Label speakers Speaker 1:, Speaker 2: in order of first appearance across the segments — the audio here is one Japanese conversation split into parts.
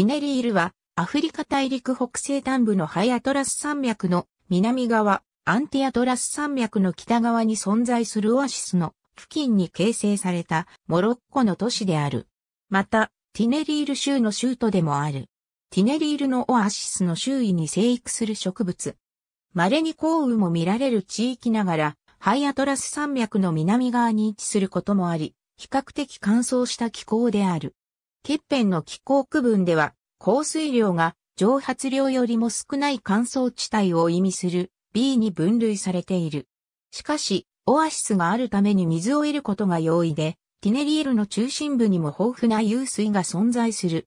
Speaker 1: ヒネリールは、アフリカ大陸北西端部のハイアトラス山脈の南側、アンティアトラス山脈の北側に存在するオアシスの付近に形成されたモロッコの都市である。また、ティネリール州の州都でもある。ティネリールのオアシスの周囲に生育する植物。稀に降雨も見られる地域ながら、ハイアトラス山脈の南側に位置することもあり、比較的乾燥した気候である。欠片の気候区分では、降水量が蒸発量よりも少ない乾燥地帯を意味する B に分類されている。しかし、オアシスがあるために水を得ることが容易で、ティネリエルの中心部にも豊富な湧水が存在する。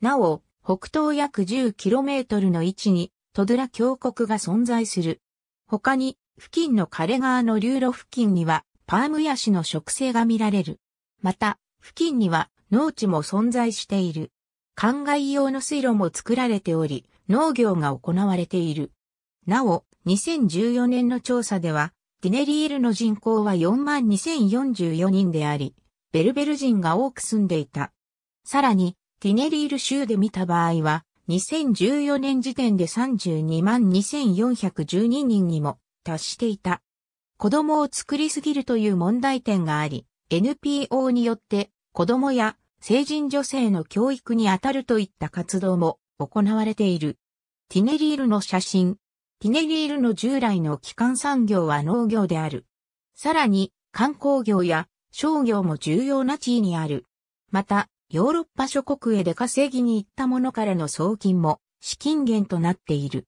Speaker 1: なお、北東約 10km の位置にトドラ峡谷が存在する。他に、付近の枯れ川の流路付近にはパームヤシの植生が見られる。また、付近には農地も存在している。灌漑用の水路も作られており、農業が行われている。なお、2014年の調査では、ディネリールの人口は42,044人であり、ベルベル人が多く住んでいた。さらに、ティネリール州で見た場合は、2014年時点で322,412人にも達していた。子供を作りすぎるという問題点があり、NPO によって子供や成人女性の教育に当たるといった活動も行われている。ティネリールの写真。ティネリールの従来の基幹産業は農業である。さらに観光業や商業も重要な地位にある。また、ヨーロッパ諸国へ出稼ぎに行った者からの送金も資金源となっている。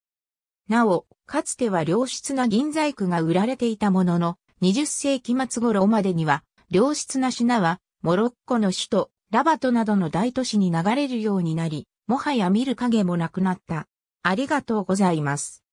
Speaker 1: なお、かつては良質な銀細工が売られていたものの、20世紀末頃までには良質な品は、モロッコの首都、ラバトなどの大都市に流れるようになり、もはや見る影もなくなった。ありがとうございます。